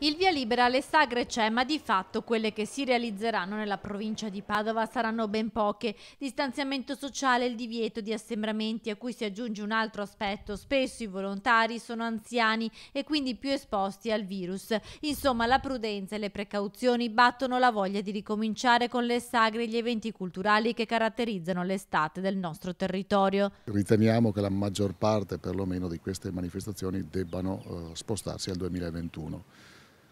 Il via libera alle sagre c'è, ma di fatto quelle che si realizzeranno nella provincia di Padova saranno ben poche. Distanziamento sociale, il divieto di assembramenti, a cui si aggiunge un altro aspetto. Spesso i volontari sono anziani e quindi più esposti al virus. Insomma, la prudenza e le precauzioni battono la voglia di ricominciare con le sagre e gli eventi culturali che caratterizzano l'estate del nostro territorio. Riteniamo che la maggior parte, perlomeno, di queste manifestazioni debbano eh, spostarsi al 2021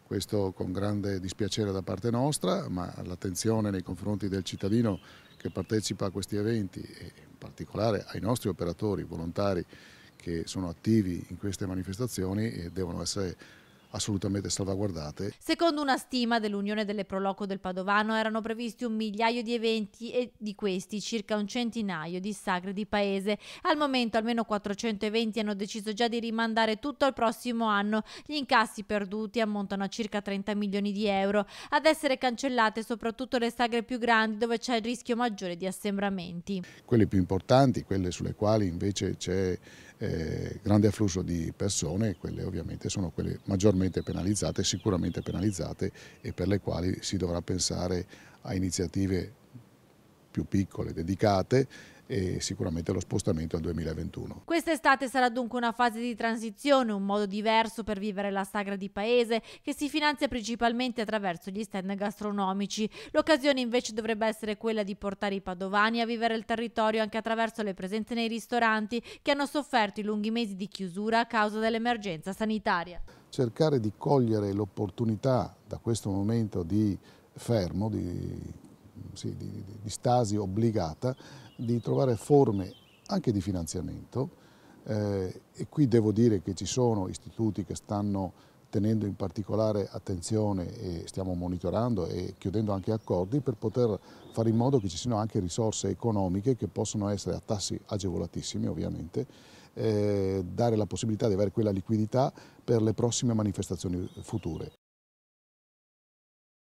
questo con grande dispiacere da parte nostra, ma l'attenzione nei confronti del cittadino che partecipa a questi eventi e in particolare ai nostri operatori volontari che sono attivi in queste manifestazioni devono essere assolutamente salvaguardate. Secondo una stima dell'Unione delle Proloco del Padovano erano previsti un migliaio di eventi e di questi circa un centinaio di sagre di paese. Al momento almeno 400 eventi hanno deciso già di rimandare tutto al prossimo anno. Gli incassi perduti ammontano a circa 30 milioni di euro. Ad essere cancellate soprattutto le sagre più grandi dove c'è il rischio maggiore di assembramenti. Quelle più importanti, quelle sulle quali invece c'è eh, grande afflusso di persone, quelle ovviamente sono quelle maggiormente penalizzate, sicuramente penalizzate e per le quali si dovrà pensare a iniziative più piccole dedicate e sicuramente lo spostamento al 2021. Quest'estate sarà dunque una fase di transizione, un modo diverso per vivere la sagra di paese che si finanzia principalmente attraverso gli stand gastronomici. L'occasione invece dovrebbe essere quella di portare i padovani a vivere il territorio anche attraverso le presenze nei ristoranti che hanno sofferto i lunghi mesi di chiusura a causa dell'emergenza sanitaria. Cercare di cogliere l'opportunità da questo momento di fermo, di sì, di, di, di, stasi obbligata di trovare forme anche di finanziamento eh, e qui devo dire che ci sono istituti che stanno tenendo in particolare attenzione e stiamo monitorando e chiudendo anche accordi per poter fare in modo che ci siano anche risorse economiche che possono essere a tassi agevolatissimi ovviamente, eh, dare la possibilità di avere quella liquidità per le prossime manifestazioni future.